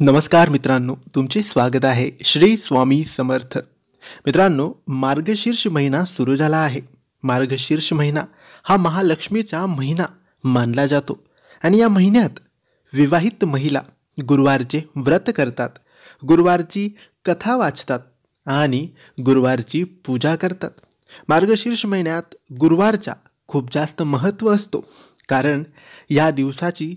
नमस्कार मित्रांनो तुमचे स्वागत आहे श्री स्वामी समर्थ मित्रांनो मार्गशीर्ष महिना सुरू झाला आहे मार्गशीर्ष महिना हा महालक्ष्मीचा महिना मानला जातो आणि या महिन्यात विवाहित महिला गुरुवारचे व्रत करतात गुरुवारची कथा वाचतात आणि गुरुवारची पूजा करतात मार्गशीर्ष महिन्यात गुरुवारचा खूप जास्त महत्त्व असतो कारण या दिवसाची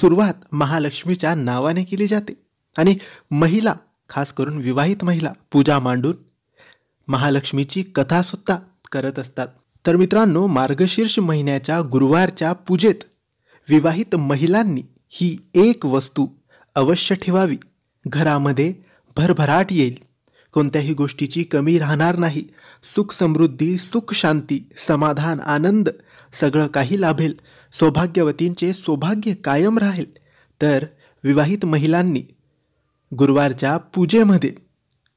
सुरुवात महालक्ष्मीच्या नावाने केली जाते आणि महिला खास करून विवाहित महिला पूजा मांडून महालक्ष्मीची कथासुद्धा करत असतात तर मित्रांनो मार्गशीर्ष महिन्याच्या गुरुवारच्या पूजेत विवाहित महिलांनी ही एक वस्तू अवश्य ठेवावी घरामध्ये भरभराट येईल कोणत्याही गोष्टीची कमी राहणार नाही सुख समृद्धी सुख शांती समाधान आनंद सगळं काही लाभेल सौभाग्यवतींचे सौभाग्य कायम राहील तर विवाहित महिलांनी गुरुवारच्या पूजेमध्ये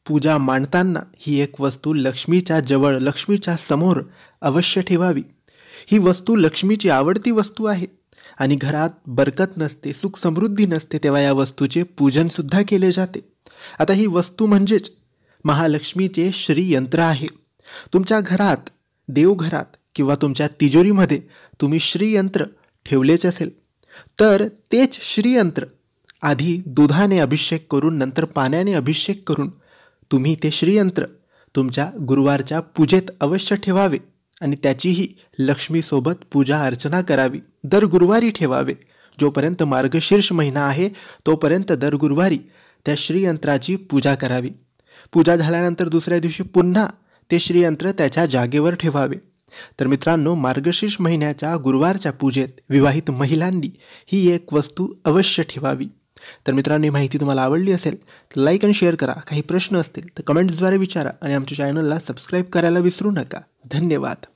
पूजा मांडताना ही एक वस्तू लक्ष्मीच्या जवळ लक्ष्मीच्या समोर अवश्य ठेवावी ही वस्तू लक्ष्मीची आवडती वस्तू आहे आणि घरात बरकत नसते सुख समृद्धी नसते तेव्हा या वस्तूचे पूजनसुद्धा केले जाते आता ही वस्तू म्हणजेच महालक्ष्मीचे श्रीयंत्र आहे तुमच्या घरात देवघरात किंवा तुमच्या तिजोरीमध्ये तुम्ही श्रीयंत्र ठेवलेच असेल तर तेच श्रीयंत्र आधी दुधाने अभिषेक करून नंतर पाण्याने अभिषेक करून तुम्ही ते श्रीयंत्र तुमच्या गुरुवारच्या पूजेत अवश्य ठेवावे आणि त्याचीही लक्ष्मीसोबत पूजा अर्चना करावी दर गुरुवारी ठेवावे जोपर्यंत मार्गशीर्ष महिना आहे तोपर्यंत दर गुरुवारी त्या श्रीयंत्राची पूजा करावी पूजा झाल्यानंतर दुसऱ्या दिवशी पुन्हा ते श्रीयंत्र त्याच्या जागेवर ठेवावे तर मित्रांनो मार्गशीर्ष महिन्याच्या गुरुवारच्या पूजेत विवाहित महिलांनी ही एक वस्तू अवश्य ठेवावी तर मित्रांनो ही माहिती तुम्हाला आवडली असेल तर लाईक आणि शेअर करा काही प्रश्न असतील तर कमेंट्सद्वारे विचारा आणि आमच्या चॅनलला सबस्क्राईब करायला विसरू नका धन्यवाद